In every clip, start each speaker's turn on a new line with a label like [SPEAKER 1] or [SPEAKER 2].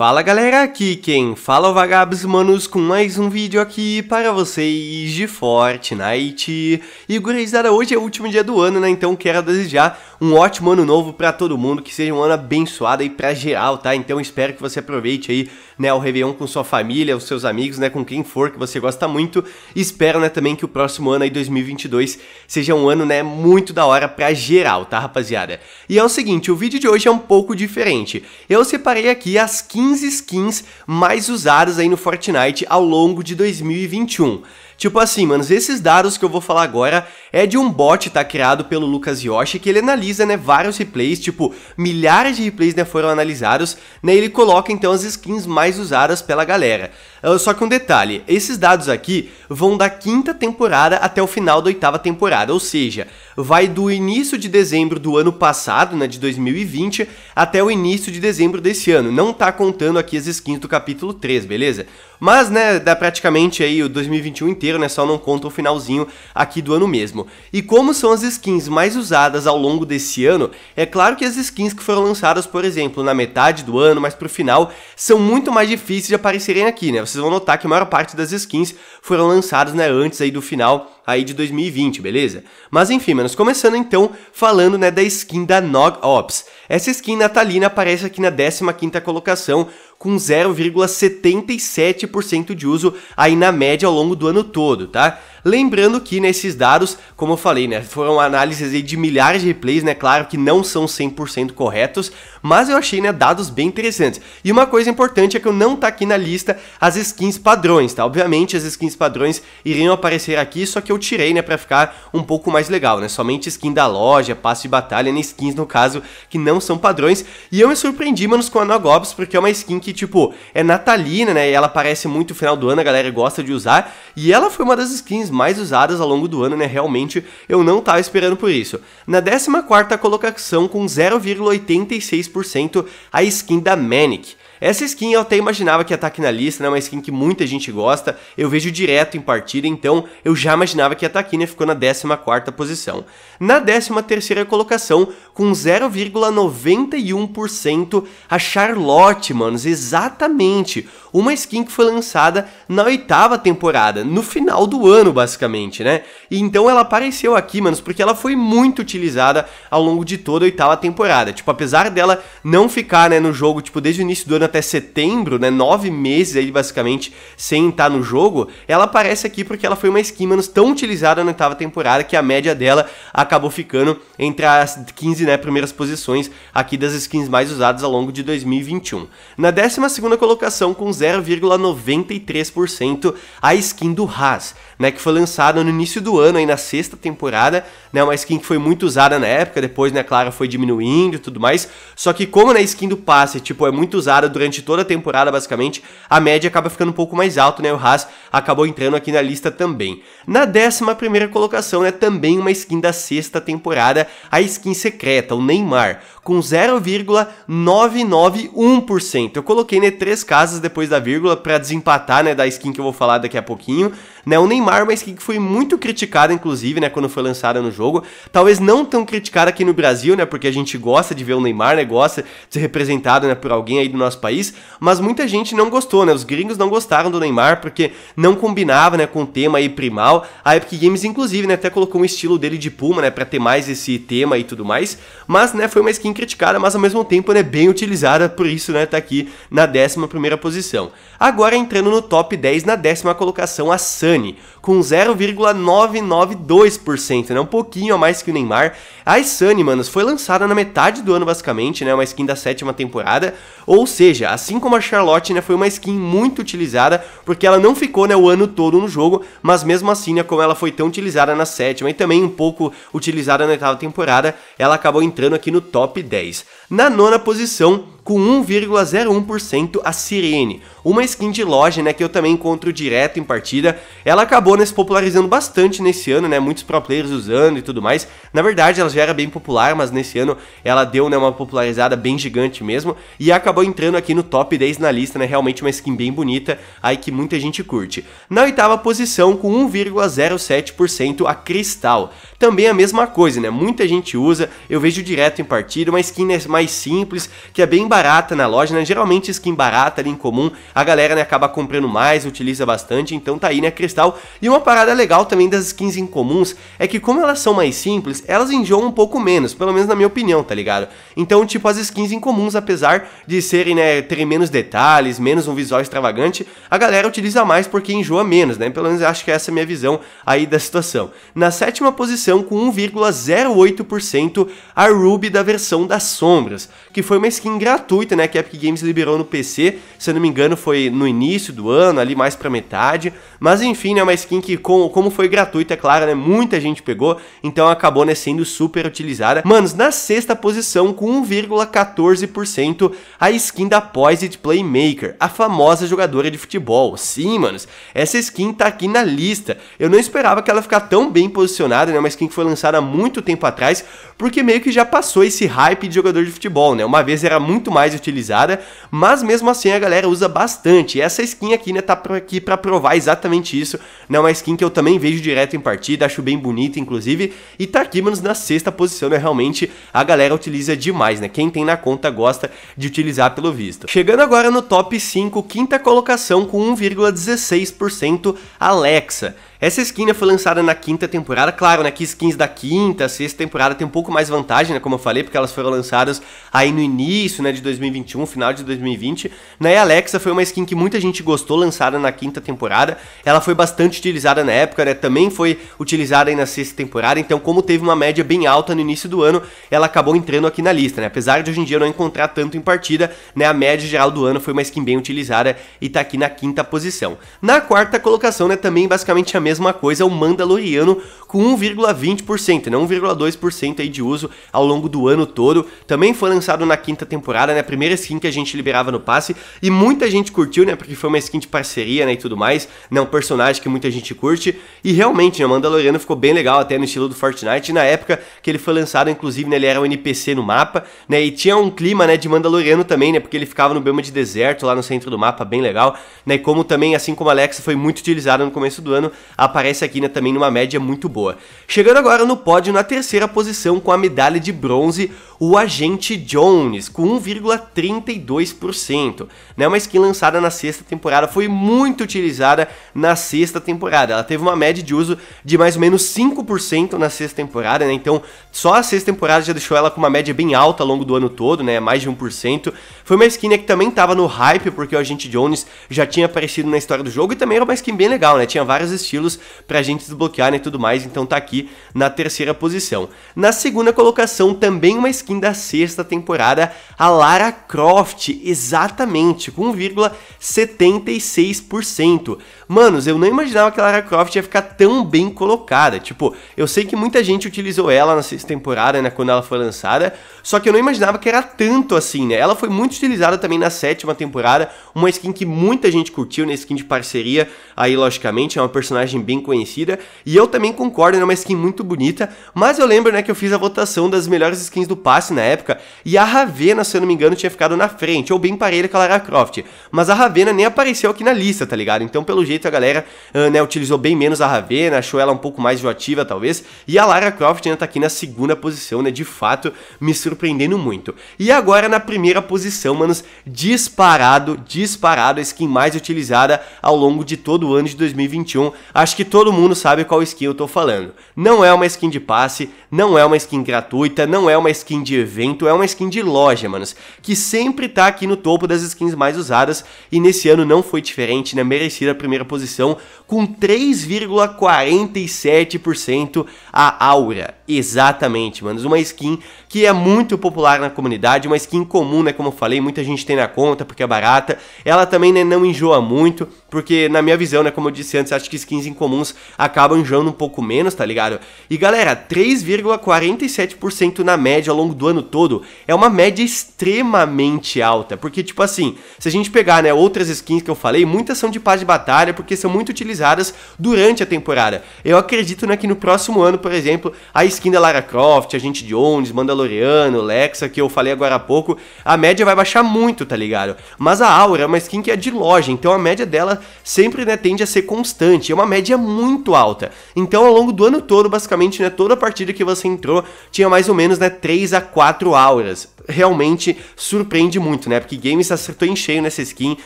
[SPEAKER 1] Fala galera, aqui quem fala é o Vagabos Manos com mais um vídeo aqui para vocês de Fortnite. E gurizada, hoje é o último dia do ano, né? Então quero desejar um ótimo ano novo para todo mundo, que seja um ano abençoado aí pra geral, tá? Então espero que você aproveite aí, né, o Réveillon com sua família, os seus amigos, né, com quem for que você gosta muito. espero, né, também que o próximo ano aí, 2022, seja um ano, né, muito da hora pra geral, tá, rapaziada? E é o seguinte, o vídeo de hoje é um pouco diferente. Eu separei aqui as 15 15 skins mais usadas aí no Fortnite ao longo de 2021. Tipo assim, mano, esses dados que eu vou falar agora é de um bot, tá, criado pelo Lucas Yoshi, que ele analisa, né, vários replays, tipo, milhares de replays, né, foram analisados, né, ele coloca, então, as skins mais usadas pela galera. Ah, só que um detalhe, esses dados aqui vão da quinta temporada até o final da oitava temporada, ou seja, vai do início de dezembro do ano passado, né, de 2020, até o início de dezembro desse ano. Não tá contando aqui as skins do capítulo 3, beleza? Mas, né, dá praticamente aí o 2021 inteiro, né, só não conta o finalzinho aqui do ano mesmo. E como são as skins mais usadas ao longo desse ano, é claro que as skins que foram lançadas, por exemplo, na metade do ano, mas pro final, são muito mais difíceis de aparecerem aqui, né? vocês vão notar que a maior parte das skins foram lançadas né, antes aí do final aí de 2020, beleza? Mas enfim, manos. começando então falando né da skin da Nog Ops. Essa skin natalina aparece aqui na 15ª colocação com 0,77% de uso aí na média ao longo do ano todo, tá? Lembrando que nesses né, dados, como eu falei, né, foram análises de milhares de replays, né, claro que não são 100% corretos, mas eu achei, né, dados bem interessantes. E uma coisa importante é que eu não tá aqui na lista as skins padrões, tá? Obviamente as skins padrões iriam aparecer aqui, só que que eu tirei, né, pra ficar um pouco mais legal, né? Somente skin da loja, passe de batalha, né, skins no caso, que não são padrões. E eu me surpreendi, manos, com a Nogobs, porque é uma skin que, tipo, é natalina, né? E ela aparece muito no final do ano, a galera gosta de usar. E ela foi uma das skins mais usadas ao longo do ano, né? Realmente, eu não tava esperando por isso. Na 14 quarta colocação, com 0,86%, a skin da Manic. Essa skin eu até imaginava que ia estar aqui na lista, né? Uma skin que muita gente gosta, eu vejo direto em partida, então eu já imaginava que ia estar aqui, né? Ficou na 14ª posição. Na 13ª colocação, com 0,91% a Charlotte, manos, exatamente uma skin que foi lançada na oitava temporada, no final do ano, basicamente, né? E então ela apareceu aqui, manos, porque ela foi muito utilizada ao longo de toda a oitava temporada. Tipo, apesar dela não ficar, né, no jogo, tipo, desde o início do ano até setembro, né, nove meses aí, basicamente, sem estar tá no jogo, ela aparece aqui porque ela foi uma skin, manos, tão utilizada na oitava temporada que a média dela acabou ficando entre as 15, né, primeiras posições aqui das skins mais usadas ao longo de 2021. Na 12 segunda colocação, com 0,93% a skin do Haas, né, que foi lançada no início do ano aí na sexta temporada né? Uma skin que foi muito usada na época, depois, né, claro, foi diminuindo e tudo mais. Só que como na skin do passe, tipo, é muito usada durante toda a temporada, basicamente, a média acaba ficando um pouco mais alta, né? O Haas acabou entrando aqui na lista também. Na 11 colocação, né, também uma skin da sexta temporada, a skin secreta, o Neymar, com 0,991%. Eu coloquei, né, três casas depois da vírgula para desempatar, né, da skin que eu vou falar daqui a pouquinho. Né, o Neymar, é uma skin que foi muito criticada, inclusive, né, quando foi lançada no jogo jogo. Talvez não tão criticado aqui no Brasil, né? Porque a gente gosta de ver o Neymar, né? Gosta de ser representado né, por alguém aí do nosso país. Mas muita gente não gostou, né? Os gringos não gostaram do Neymar porque não combinava, né? Com o tema aí primal. A Epic Games, inclusive, né? Até colocou um estilo dele de puma, né? Pra ter mais esse tema e tudo mais. Mas, né? Foi uma skin criticada, mas ao mesmo tempo, né? Bem utilizada. Por isso, né? Tá aqui na 11 primeira posição. Agora entrando no top 10, na décima colocação, a Sunny. Com 0,992%, né? Um pouquinho pouquinho a mais que o Neymar. A Sunny, manos, foi lançada na metade do ano, basicamente, né? Uma skin da sétima temporada. Ou seja, assim como a Charlotte, né? Foi uma skin muito utilizada, porque ela não ficou, né? O ano todo no jogo, mas mesmo assim, né? Como ela foi tão utilizada na sétima e também um pouco utilizada na oitava temporada, ela acabou entrando aqui no top 10. Na nona posição, com 1,01% a Sirene, uma skin de loja, né, que eu também encontro direto em partida. Ela acabou né, se popularizando bastante nesse ano, né, muitos pro players usando e tudo mais. Na verdade, ela já era bem popular, mas nesse ano ela deu né, uma popularizada bem gigante mesmo e acabou entrando aqui no top 10 na lista, né, realmente uma skin bem bonita, aí que muita gente curte. Na oitava posição, com 1,07% a Cristal. Também a mesma coisa, né, muita gente usa, eu vejo direto em partida, uma skin né, mais mais simples, que é bem barata na loja, né? Geralmente skin barata ali em comum, a galera né, acaba comprando mais, utiliza bastante, então tá aí, né, Cristal? E uma parada legal também das skins em comuns é que como elas são mais simples, elas enjoam um pouco menos, pelo menos na minha opinião, tá ligado? Então, tipo, as skins em comuns, apesar de serem, né, terem menos detalhes, menos um visual extravagante, a galera utiliza mais porque enjoa menos, né? Pelo menos acho que essa é a minha visão aí da situação. Na sétima posição, com 1,08%, a Ruby da versão da Sombra. Sombras, que foi uma skin gratuita, né, que a Epic Games liberou no PC, se eu não me engano foi no início do ano, ali mais pra metade, mas enfim, é né, uma skin que com, como foi gratuita, é claro, né, muita gente pegou, então acabou, né, sendo super utilizada. Manos, na sexta posição, com 1,14%, a skin da Poised Playmaker, a famosa jogadora de futebol. Sim, manos, essa skin tá aqui na lista, eu não esperava que ela ficar tão bem posicionada, né, uma skin que foi lançada há muito tempo atrás, porque meio que já passou esse hype de jogador de futebol futebol, né? Uma vez era muito mais utilizada, mas mesmo assim a galera usa bastante. E essa skin aqui, né, tá aqui para provar exatamente isso. Né? Uma skin que eu também vejo direto em partida, acho bem bonita, inclusive. E tá aqui, mano, na sexta posição, né? Realmente a galera utiliza demais, né? Quem tem na conta gosta de utilizar pelo visto. Chegando agora no top 5, quinta colocação com 1,16% Alexa. Essa skin foi lançada na quinta temporada, claro, né, que skins da quinta, sexta temporada tem um pouco mais vantagem, né, como eu falei, porque elas foram lançadas aí no início, né, de 2021, final de 2020, né, e Alexa foi uma skin que muita gente gostou, lançada na quinta temporada, ela foi bastante utilizada na época, né, também foi utilizada aí na sexta temporada, então como teve uma média bem alta no início do ano, ela acabou entrando aqui na lista, né, apesar de hoje em dia não encontrar tanto em partida, né, a média geral do ano foi uma skin bem utilizada e tá aqui na quinta posição. Na quarta colocação, né, também basicamente a mesma mesma coisa é o Mandaloriano com 1,20%, não né? 1,2% aí de uso ao longo do ano todo. Também foi lançado na quinta temporada, né? A primeira skin que a gente liberava no passe e muita gente curtiu, né? Porque foi uma skin de parceria, né, e tudo mais, né? Um personagem que muita gente curte e realmente, né, o Mandaloriano ficou bem legal até no estilo do Fortnite. na época que ele foi lançado, inclusive, né, ele era um NPC no mapa, né? E tinha um clima, né, de Mandaloriano também, né? Porque ele ficava no bioma de deserto lá no centro do mapa, bem legal, né? E como também, assim como a Alexa foi muito utilizado no começo do ano, aparece aqui né, também numa média muito boa. Chegando agora no pódio na terceira posição com a medalha de bronze, o Agente Jones, com 1,32%. Né, uma skin lançada na sexta temporada, foi muito utilizada na sexta temporada. Ela teve uma média de uso de mais ou menos 5% na sexta temporada, né, então só a sexta temporada já deixou ela com uma média bem alta ao longo do ano todo, né, mais de 1%. Foi uma skin né, que também estava no hype, porque o Agente Jones já tinha aparecido na história do jogo e também era uma skin bem legal, né, tinha vários estilos títulos pra gente desbloquear né, e tudo mais, então tá aqui na terceira posição. Na segunda colocação, também uma skin da sexta temporada, a Lara Croft, exatamente, com 1,76%. Manos, eu não imaginava que a Lara Croft ia ficar tão bem colocada, tipo, eu sei que muita gente utilizou ela na sexta temporada, né, quando ela foi lançada, só que eu não imaginava que era tanto assim, né, ela foi muito utilizada também na sétima temporada, uma skin que muita gente curtiu, né, skin de parceria, aí logicamente é uma personagem personagem bem conhecida, e eu também concordo, é uma skin muito bonita, mas eu lembro, né, que eu fiz a votação das melhores skins do passe na época, e a Ravena, se eu não me engano, tinha ficado na frente, ou bem parelha com a Lara Croft, mas a Ravena nem apareceu aqui na lista, tá ligado? Então, pelo jeito, a galera, uh, né, utilizou bem menos a Ravena, achou ela um pouco mais joativa, talvez, e a Lara Croft ainda tá aqui na segunda posição, né, de fato, me surpreendendo muito. E agora, na primeira posição, manos, disparado, disparado, a skin mais utilizada ao longo de todo o ano de 2021, Acho Acho que todo mundo sabe qual skin eu tô falando. Não é uma skin de passe, não é uma skin gratuita, não é uma skin de evento, é uma skin de loja, manos, que sempre tá aqui no topo das skins mais usadas e nesse ano não foi diferente, né? Merecida a primeira posição com 3,47% a Aura. Exatamente, mano. Uma skin que é muito popular na comunidade, uma skin comum, né? Como eu falei, muita gente tem na conta porque é barata. Ela também né, não enjoa muito, porque na minha visão, né? Como eu disse antes, acho que skins incomuns acabam enjoando um pouco menos, tá ligado? E galera, 3,47% na média ao longo do ano todo é uma média extremamente alta, porque tipo assim, se a gente pegar, né? Outras skins que eu falei, muitas são de paz de batalha porque são muito utilizadas durante a temporada. Eu acredito, né? Que no próximo ano, por exemplo, a skin skin da é Lara Croft, Agente Jones, Mandaloriano, Lexa, que eu falei agora há pouco, a média vai baixar muito, tá ligado? Mas a Aura é uma skin que é de loja, então a média dela sempre né, tende a ser constante, é uma média muito alta. Então ao longo do ano todo, basicamente, né, toda partida que você entrou tinha mais ou menos né, 3 a 4 auras realmente surpreende muito, né? Porque Games acertou tá em cheio nessa skin,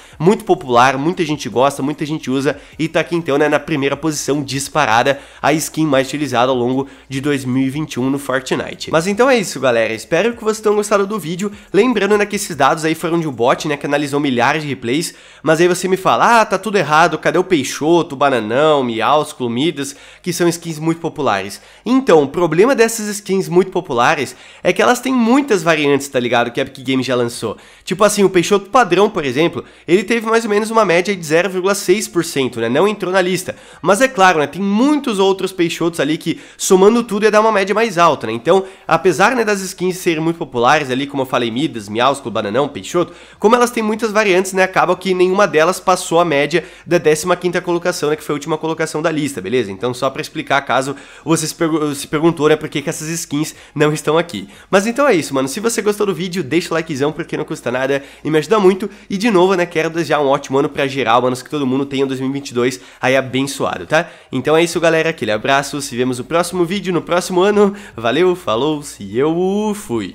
[SPEAKER 1] muito popular, muita gente gosta, muita gente usa e tá aqui então, né, na primeira posição disparada, a skin mais utilizada ao longo de 2021 no Fortnite. Mas então é isso, galera. Espero que vocês tenham gostado do vídeo. Lembrando, né, que esses dados aí foram de um bot, né, que analisou milhares de replays, mas aí você me fala: "Ah, tá tudo errado. Cadê o Peixoto, o Bananão, Miausculo, Midas, que são skins muito populares?". Então, o problema dessas skins muito populares é que elas têm muitas variantes tá ligado? Que a Epic Games já lançou. Tipo assim, o Peixoto Padrão, por exemplo, ele teve mais ou menos uma média de 0,6%, né? Não entrou na lista. Mas é claro, né? Tem muitos outros Peixotos ali que, somando tudo, ia dar uma média mais alta, né? Então, apesar né, das skins serem muito populares ali, como eu falei, Midas, Miausco, Bananão, Peixoto, como elas têm muitas variantes, né? Acaba que nenhuma delas passou a média da 15 colocação, né? Que foi a última colocação da lista, beleza? Então, só para explicar, caso você se, pergu se perguntou, né? Por que, que essas skins não estão aqui. Mas então é isso, mano. Se você gostou gostou do vídeo, deixa o likezão porque não custa nada e me ajuda muito. E de novo, né, quero desejar um ótimo ano pra geral, anos que todo mundo tenha 2022 aí abençoado, tá? Então é isso, galera, aquele abraço, se vemos no próximo vídeo, no próximo ano. Valeu, falou, se eu fui!